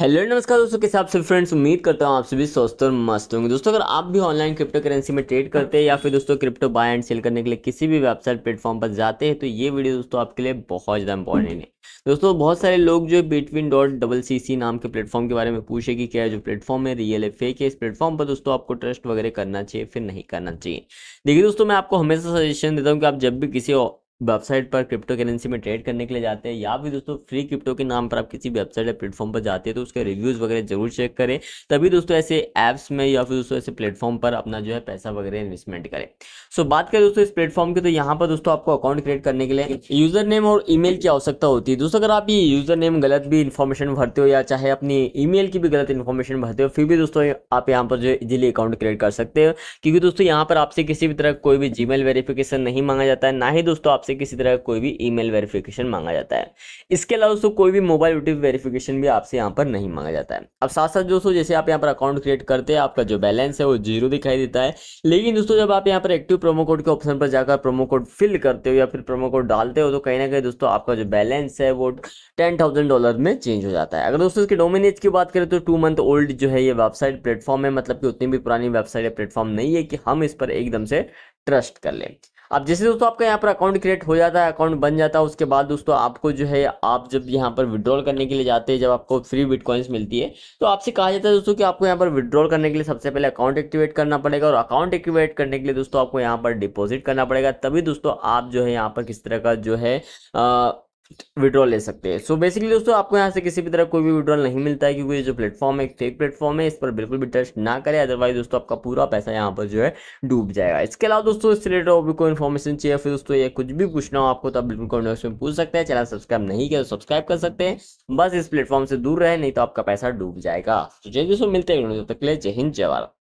hello नमस्कार दोस्तों कैसे आप सभी फ्रेंड्स उम्मीद करता हूँ आप सभी स्वस्थ और मस्त होंगे दोस्तों अगर आप भी ऑनलाइन क्रिप्टो करेंसी में ट्रेड करते हैं या फिर दोस्तों क्रिप्टो बाय एंड सेल करने के लिए किसी भी वेबसाइट प्लेटफॉर्म पर जाते हैं तो ये वीडियो दोस्तों आपके लिए बहुत ज़्यादा इंपॉर्टेंट है दोस्तों बहुत सारे लोग जो between dot double C C नाम के प्लेटफॉर्म के बारे में पूछे कि क्या जो प्लेटफॉर्म है रियल है फेक है इस प्लेटफॉर्म पर दोस्तों आपको ट्रस्ट वगैरह करना चाहिए फिर नहीं करना चाहिए देखिए दोस्तों मैं आपको हमेशा सजेशन देता हूँ कि आप जब भी किसी वेबसाइट पर क्रिप्टो करेंसी में ट्रेड करने के लिए जाते हैं या फिर दोस्तों फ्री क्रिप्टो के नाम पर आप किसी वेबसाइट या प्लेटफॉर्म पर जाते हैं तो उसके रिव्यूज़ वगैरह जरूर चेक करें तभी दोस्तों ऐसे ऐप्स में या फिर दोस्तों ऐसे प्लेटफॉर्म पर अपना जो है पैसा वगैरह इन्वेस्टमेंट करें सो so, बात करें दोस्तों इस प्लेटफॉर्म की तो यहाँ पर दोस्तों आपको अकाउंट क्रिएट करने के लिए यूजर नेम और ईमेल की आवश्यकता होती है दोस्तों अगर आप ये यूजर नेम गलत भी इन्फॉर्मेशन भरते हो या चाहे अपनी ईमेल की भी गलत इन्फॉर्मेशन भरते हो फिर भी दोस्तों आप यहाँ पर जो है इजिली अकाउंट क्रिएट कर सकते हो क्योंकि दोस्तों यहाँ पर आपसे किसी भी तरह कोई भी जीमेल वेरिफिकेशन नहीं मांगा जाता है ना ही दोस्तों आप आपसे किसी तरह का कोई भी ईमेल वेरिफिकेशन मांगा जाता है इसके अलावा दोस्तों कोई भी मोबाइल ओटीपी वेरिफिकेशन भी आपसे यहाँ पर नहीं मांगा जाता है अब साथ साथ दोस्तों जैसे आप यहाँ पर अकाउंट क्रिएट करते हैं आपका जो बैलेंस है वो जीरो दिखाई देता है लेकिन दोस्तों जब आप यहाँ पर एक्टिव प्रोमो कोड के ऑप्शन पर जाकर प्रोमो कोड फिल करते हो या फिर प्रोमो कोड डालते हो तो कहीं ना कहीं दोस्तों आपका जो बैलेंस है वो टेन थाउजेंड डॉलर में चेंज हो जाता है अगर दोस्तों इसके डोमिनेज की बात करें तो टू मंथ ओल्ड जो है ये वेबसाइट प्लेटफॉर्म है मतलब कि उतनी भी पुरानी वेबसाइट या प्लेटफॉर्म नहीं है कि हम इस पर एकदम से ट्रस्ट कर लें अब जैसे दोस्तों आपका यहाँ पर अकाउंट क्रिएट हो जाता है अकाउंट बन जाता है उसके बाद दोस्तों आपको जो है आप जब यहाँ पर विड्रॉल करने के लिए जाते हैं जब आपको फ्री बिटकॉइंस मिलती है तो आपसे कहा जाता है दोस्तों कि आपको यहाँ पर विड्रॉल करने के लिए सबसे पहले अकाउंट एक्टिवेट करना पड़ेगा और अकाउंट एक्टिवेट करने के लिए दोस्तों आपको यहाँ पर डिपॉजिट करना पड़ेगा तभी दोस्तों आप जो है यहाँ पर किस तरह का जो है आ, विड्रॉल ले सकते हैं सो बेसिकली दोस्तों आपको यहाँ से किसी भी तरह कोई भी विड्रॉल नहीं मिलता है क्योंकि ये जो प्लेटफॉर्म है एक फेक प्लेटफॉर्म है इस पर बिल्कुल भी ट्रस्ट ना करें अदरवाइज दोस्तों आपका पूरा पैसा यहाँ पर जो है डूब जाएगा इसके अलावा दोस्तों इससे रिलेटेड और भी कोई इन्फॉर्मेशन चाहिए फिर दोस्तों ये कुछ भी पूछना हो आपको तो आप बिल्कुल कॉन्टेक्ट में पूछ सकते हैं चैनल सब्सक्राइब नहीं किया तो सब्सक्राइब कर सकते हैं बस इस प्लेटफॉर्म से दूर रहे नहीं तो आपका पैसा डूब जाएगा तो जय दोस्तों मिलते हैं जय हिंद जवाब